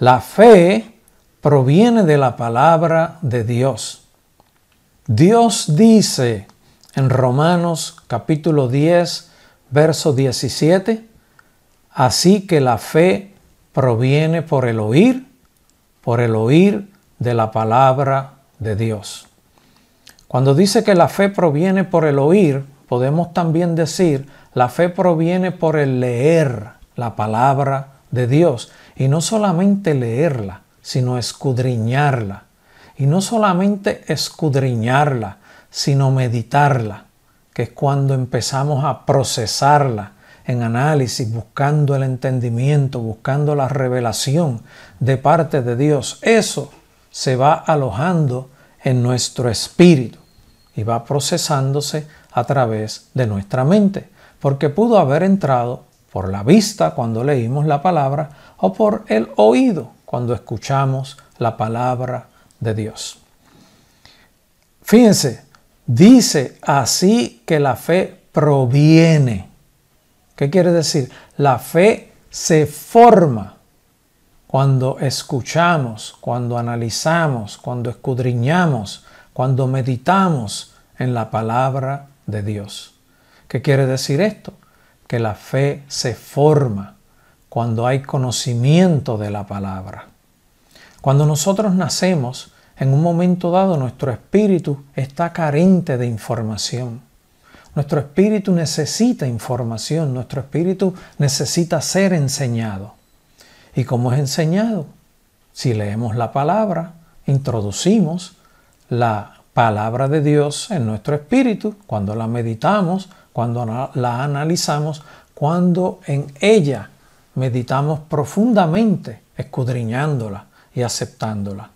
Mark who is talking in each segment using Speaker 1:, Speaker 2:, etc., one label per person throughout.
Speaker 1: La fe proviene de la palabra de Dios. Dios dice en Romanos capítulo 10, verso 17, así que la fe proviene por el oír, por el oír de la palabra de Dios. Cuando dice que la fe proviene por el oír, podemos también decir, la fe proviene por el leer la palabra de Dios y no solamente leerla, sino escudriñarla. Y no solamente escudriñarla, sino meditarla, que es cuando empezamos a procesarla en análisis, buscando el entendimiento, buscando la revelación de parte de Dios. Eso se va alojando en nuestro espíritu y va procesándose a través de nuestra mente, porque pudo haber entrado por la vista cuando leímos la palabra o por el oído cuando escuchamos la palabra de Dios. Fíjense, dice así que la fe proviene. ¿Qué quiere decir? La fe se forma cuando escuchamos, cuando analizamos, cuando escudriñamos, cuando meditamos en la palabra de Dios. ¿Qué quiere decir esto? que la fe se forma cuando hay conocimiento de la palabra. Cuando nosotros nacemos, en un momento dado nuestro espíritu está carente de información. Nuestro espíritu necesita información, nuestro espíritu necesita ser enseñado. ¿Y cómo es enseñado? Si leemos la palabra, introducimos la palabra de Dios en nuestro espíritu, cuando la meditamos, cuando la analizamos, cuando en ella meditamos profundamente, escudriñándola y aceptándola,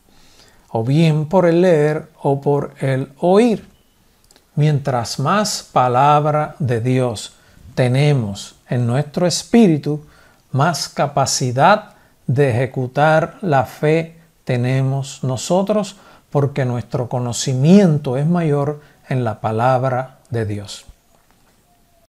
Speaker 1: o bien por el leer o por el oír. Mientras más palabra de Dios tenemos en nuestro espíritu, más capacidad de ejecutar la fe tenemos nosotros porque nuestro conocimiento es mayor en la palabra de Dios.